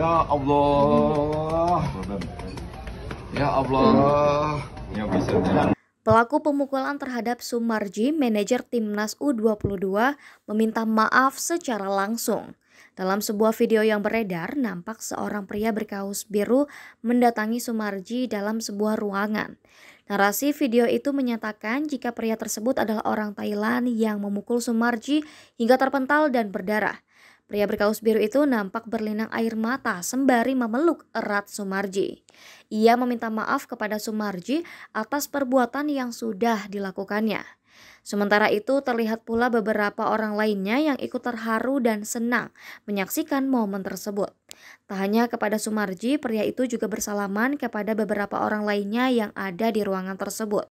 Ya Allah. Ya Allah. Ya bisa. Pelaku pemukulan terhadap Sumarji, manajer timnas U22, meminta maaf secara langsung. Dalam sebuah video yang beredar, nampak seorang pria berkaus biru mendatangi Sumarji dalam sebuah ruangan. Narasi video itu menyatakan jika pria tersebut adalah orang Thailand yang memukul Sumarji hingga terpental dan berdarah. Pria berkaus biru itu nampak berlinang air mata sembari memeluk erat Sumarji. Ia meminta maaf kepada Sumarji atas perbuatan yang sudah dilakukannya. Sementara itu terlihat pula beberapa orang lainnya yang ikut terharu dan senang menyaksikan momen tersebut. Tak hanya kepada Sumarji, pria itu juga bersalaman kepada beberapa orang lainnya yang ada di ruangan tersebut.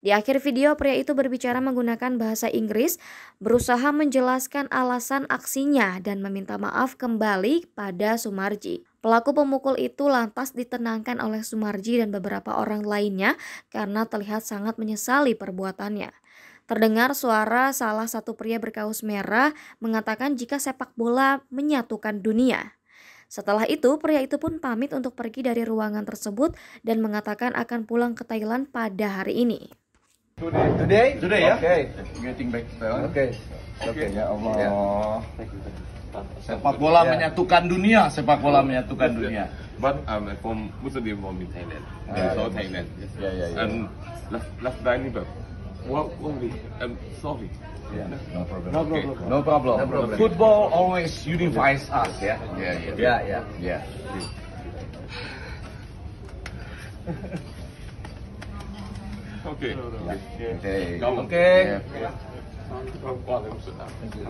Di akhir video, pria itu berbicara menggunakan bahasa Inggris, berusaha menjelaskan alasan aksinya dan meminta maaf kembali pada Sumarji. Pelaku pemukul itu lantas ditenangkan oleh Sumarji dan beberapa orang lainnya karena terlihat sangat menyesali perbuatannya. Terdengar suara salah satu pria berkaus merah mengatakan jika sepak bola menyatukan dunia. Setelah itu, pria itu pun pamit untuk pergi dari ruangan tersebut dan mengatakan akan pulang ke Thailand pada hari ini. Today. Today? Today ya. Okay. Getting back to Thailand. Oke. Okay. Oke okay. ya Allah. Yeah. Sepak bola yeah. menyatukan dunia, sepak bola oh. menyatukan dunia. But I'm um, from Muslim from Thailand. Yeah, yeah, Thailand. Yeah, yeah, yeah. And last last time ni แบบ what what we um, I'm sorry. Yeah. No problem. No problem. Okay. No problem. No problem. Football always unifies us, yeah. Yeah, yeah. Yeah, yeah. Yeah. yeah. O K. O K.